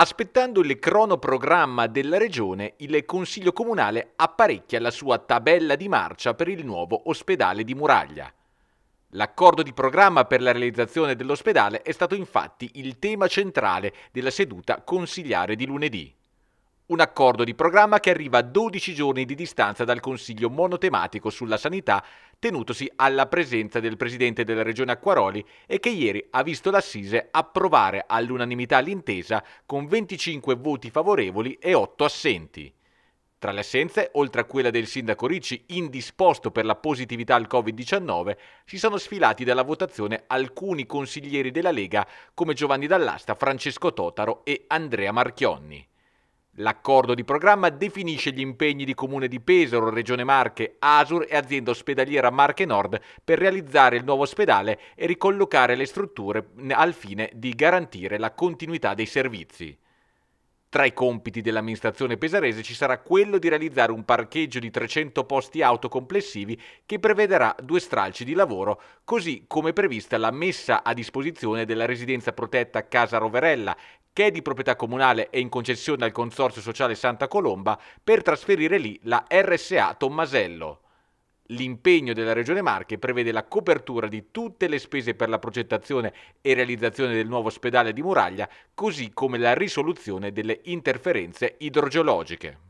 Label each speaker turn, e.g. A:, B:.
A: Aspettando il cronoprogramma della regione, il Consiglio Comunale apparecchia la sua tabella di marcia per il nuovo ospedale di Muraglia. L'accordo di programma per la realizzazione dell'ospedale è stato infatti il tema centrale della seduta consigliare di lunedì. Un accordo di programma che arriva a 12 giorni di distanza dal Consiglio monotematico sulla sanità tenutosi alla presenza del presidente della regione Acquaroli e che ieri ha visto l'Assise approvare all'unanimità l'intesa con 25 voti favorevoli e 8 assenti. Tra le assenze, oltre a quella del sindaco Ricci, indisposto per la positività al Covid-19, si sono sfilati dalla votazione alcuni consiglieri della Lega come Giovanni Dall'Asta, Francesco Totaro e Andrea Marchionni. L'accordo di programma definisce gli impegni di Comune di Pesaro, Regione Marche, Asur e azienda ospedaliera Marche Nord per realizzare il nuovo ospedale e ricollocare le strutture al fine di garantire la continuità dei servizi. Tra i compiti dell'amministrazione pesarese ci sarà quello di realizzare un parcheggio di 300 posti auto complessivi che prevederà due stralci di lavoro, così come prevista la messa a disposizione della residenza protetta Casa Roverella che è di proprietà comunale e in concessione al Consorzio Sociale Santa Colomba, per trasferire lì la RSA Tommasello. L'impegno della Regione Marche prevede la copertura di tutte le spese per la progettazione e realizzazione del nuovo ospedale di Muraglia, così come la risoluzione delle interferenze idrogeologiche.